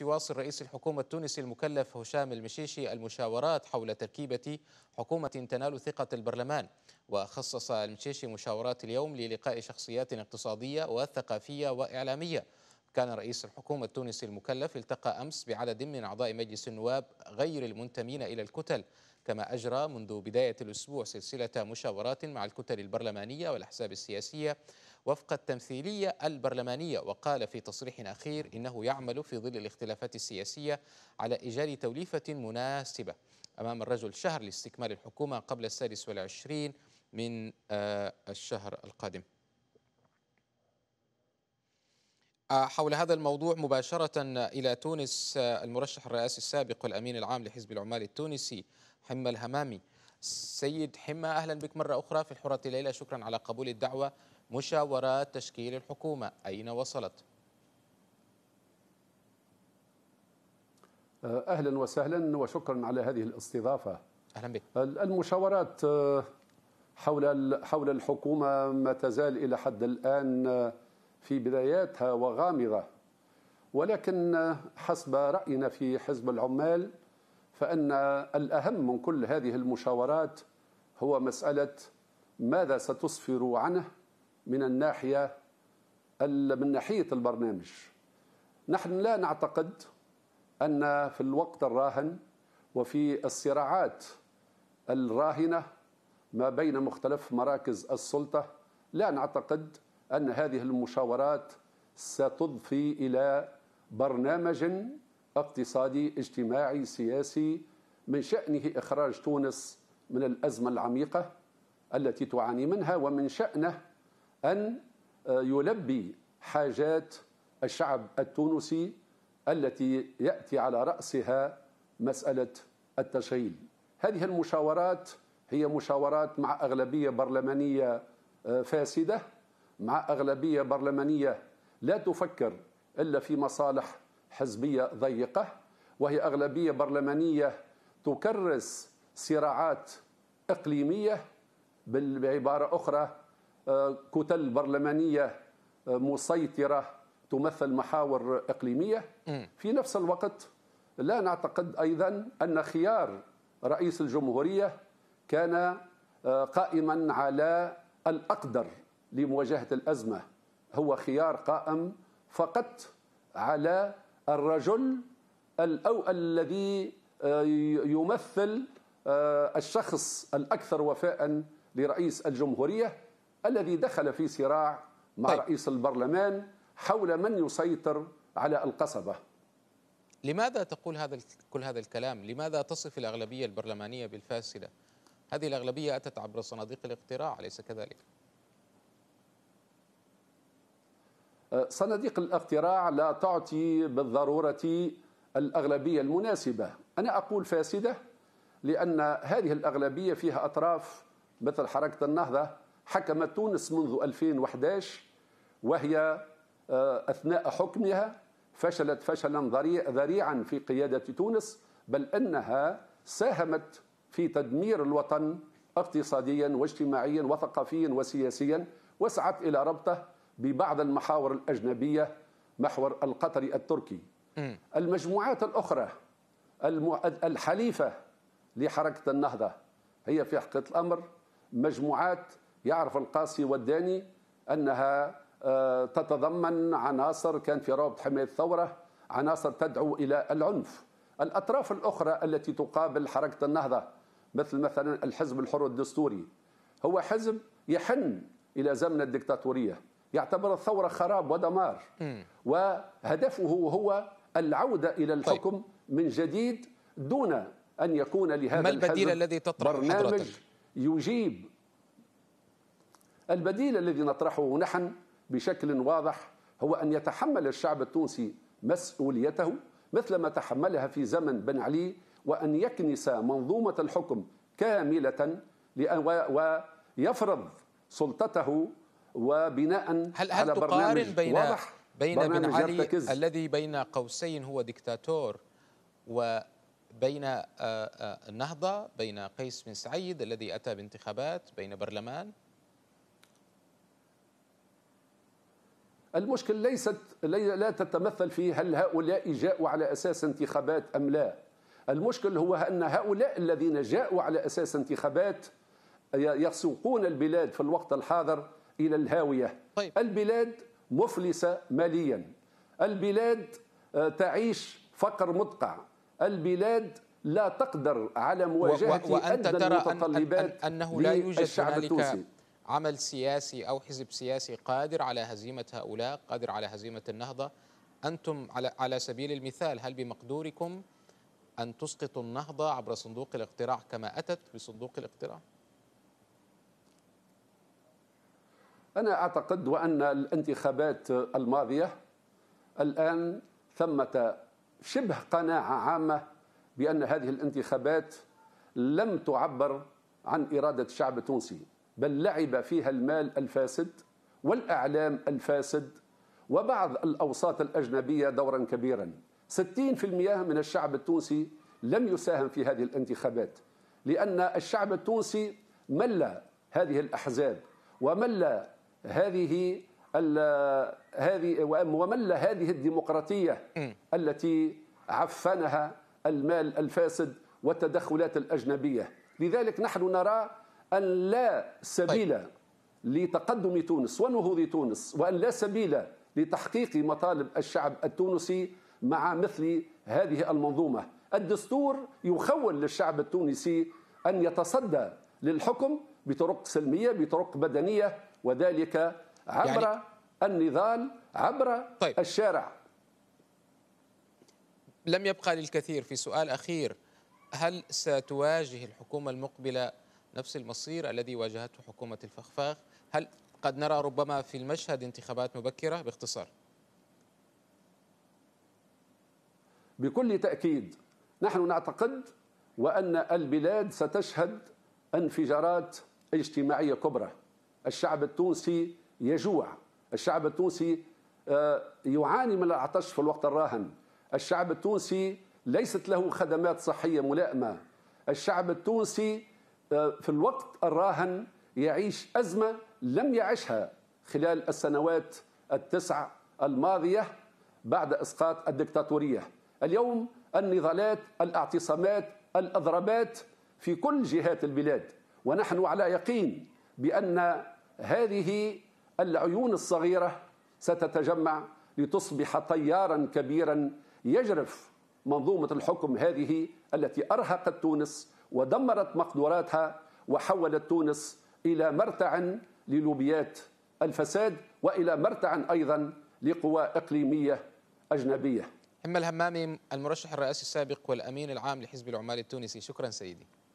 يواصل رئيس الحكومة التونسي المكلف هشام المشيشي المشاورات حول تركيبة حكومة تنال ثقة البرلمان وخصص المشيشي مشاورات اليوم للقاء شخصيات اقتصادية وثقافية وإعلامية كان رئيس الحكومة التونسي المكلف التقى أمس بعدد من أعضاء مجلس النواب غير المنتمين إلى الكتل كما أجرى منذ بداية الأسبوع سلسلة مشاورات مع الكتل البرلمانية والأحزاب السياسية وفق التمثيلية البرلمانية وقال في تصريح أخير إنه يعمل في ظل الاختلافات السياسية على إيجاد توليفة مناسبة أمام الرجل شهر لاستكمال الحكومة قبل السادس والعشرين من آه، الشهر القادم حول هذا الموضوع مباشرة إلى تونس آه، المرشح الرئاسي السابق والأمين العام لحزب العمال التونسي حمى الهمامي سيد حمى أهلا بك مرة أخرى في الحرة الليلة شكرا على قبول الدعوة مشاورات تشكيل الحكومة أين وصلت؟ آه، أهلا وسهلا وشكرا على هذه الاستضافة أهلا بك المشاورات آه، حول حول الحكومة ما تزال إلى حد الآن في بداياتها وغامضة ولكن حسب رأينا في حزب العمال فأن الأهم من كل هذه المشاورات هو مسألة ماذا ستصفر عنه من الناحية من ناحية البرنامج نحن لا نعتقد أن في الوقت الراهن وفي الصراعات الراهنة ما بين مختلف مراكز السلطة لا نعتقد أن هذه المشاورات ستضفي إلى برنامج اقتصادي اجتماعي سياسي من شأنه إخراج تونس من الأزمة العميقة التي تعاني منها ومن شأنه أن آه، يلبي حاجات الشعب التونسي التي يأتي على رأسها مسألة التشغيل هذه المشاورات هي مشاورات مع أغلبية برلمانية آه، فاسدة مع أغلبية برلمانية لا تفكر إلا في مصالح حزبية ضيقة وهي أغلبية برلمانية تكرس صراعات إقليمية بعبارة أخرى آه، كتل برلمانية آه، مسيطرة تمثل محاور إقليمية في نفس الوقت لا نعتقد أيضا أن خيار رئيس الجمهورية كان آه، قائما على الأقدر لمواجهة الأزمة هو خيار قائم فقط على الرجل أو الذي آه، يمثل آه، الشخص الأكثر وفاء لرئيس الجمهورية الذي دخل في صراع مع طيب. رئيس البرلمان حول من يسيطر على القصبة لماذا تقول هذا كل هذا الكلام؟ لماذا تصف الأغلبية البرلمانية بالفاسدة؟ هذه الأغلبية أتت عبر صناديق الاقتراع أليس كذلك؟ صناديق الاقتراع لا تعطي بالضرورة الأغلبية المناسبة أنا أقول فاسدة لأن هذه الأغلبية فيها أطراف مثل حركة النهضة حكمت تونس منذ 2011 وهي آه، أثناء حكمها فشلت فشلا ذريعا في قيادة تونس بل أنها ساهمت في تدمير الوطن اقتصاديا واجتماعيا وثقافيا وسياسيا وسعت إلى ربطه ببعض المحاور الأجنبية محور القطري التركي المجموعات الأخرى الحليفة لحركة النهضة هي في حقيقة الأمر مجموعات يعرف القاسي والداني أنها آه، تتضمن عناصر كان في رابط حماية الثورة عناصر تدعو إلى العنف الأطراف الأخرى التي تقابل حركة النهضة مثل مثلا الحزب الحر الدستوري هو حزب يحن إلى زمن الدكتاتورية يعتبر الثورة خراب ودمار وهدفه هو العودة إلى طيب. الحكم من جديد دون أن يكون لهذا ما البديل الذي تطرح برنامج يجيب البديل الذي نطرحه نحن بشكل واضح هو أن يتحمل الشعب التونسي مسؤوليته مثل ما تحملها في زمن بن علي وأن يكنس منظومة الحكم كاملة ويفرض سلطته وبناء هل هل تقارن بين واضح بين بن علي الذي بين قوسين هو دكتاتور وبين النهضة آه، آه، بين قيس بن سعيد الذي أتى بانتخابات بين برلمان المشكل ليست لا تتمثل في هل هؤلاء جاءوا على أساس انتخابات أم لا المشكل هو أن هؤلاء الذين جاءوا على أساس انتخابات يسوقون البلاد في الوقت الحاضر إلى الهاوية طيب. البلاد مفلسة ماليا البلاد آه، تعيش فقر مدقع البلاد لا تقدر على مواجهة و... وأنت أدنى ترى المتطلبات أن... أنه لا يوجد هنالك عمل سياسي أو حزب سياسي قادر على هزيمة هؤلاء قادر على هزيمة النهضة أنتم على, على سبيل المثال هل بمقدوركم أن تسقطوا النهضة عبر صندوق الاقتراع كما أتت بصندوق الاقتراع؟ أنا أعتقد وأن الانتخابات الماضية الآن ثمة شبه قناعة عامة بأن هذه الانتخابات لم تعبر عن إرادة الشعب التونسي بل لعب فيها المال الفاسد والأعلام الفاسد وبعض الأوساط الأجنبية دورا كبيرا 60% من الشعب التونسي لم يساهم في هذه الانتخابات لأن الشعب التونسي مل هذه الأحزاب ومل هذه هذه ومل هذه الديمقراطيه التي عفنها المال الفاسد والتدخلات الاجنبيه لذلك نحن نرى ان لا سبيل طيب. لتقدم تونس ونهوض تونس وان لا سبيل لتحقيق مطالب الشعب التونسي مع مثل هذه المنظومه الدستور يخول للشعب التونسي ان يتصدى للحكم بطرق سلميه بطرق بدنيه وذلك عبر يعني النضال عبر طيب. الشارع لم يبقى للكثير في سؤال أخير هل ستواجه الحكومة المقبلة نفس المصير الذي واجهته حكومة الفخفاخ هل قد نرى ربما في المشهد انتخابات مبكرة باختصار بكل تأكيد نحن نعتقد وأن البلاد ستشهد انفجارات اجتماعية كبرى الشعب التونسي يجوع الشعب التونسي آه، يعاني من العطش في الوقت الراهن الشعب التونسي ليست له خدمات صحية ملائمة الشعب التونسي آه، في الوقت الراهن يعيش أزمة لم يعشها خلال السنوات التسع الماضية بعد إسقاط الدكتاتورية اليوم النضالات الاعتصامات الأضربات في كل جهات البلاد ونحن على يقين بأن هذه العيون الصغيرة ستتجمع لتصبح طيارا كبيرا يجرف منظومة الحكم هذه التي أرهقت تونس ودمرت مقدوراتها وحولت تونس إلى مرتع للوبيات الفساد وإلى مرتع أيضا لقوى إقليمية أجنبية أما الهمامي المرشح الرئاسي السابق والأمين العام لحزب العمال التونسي شكرا سيدي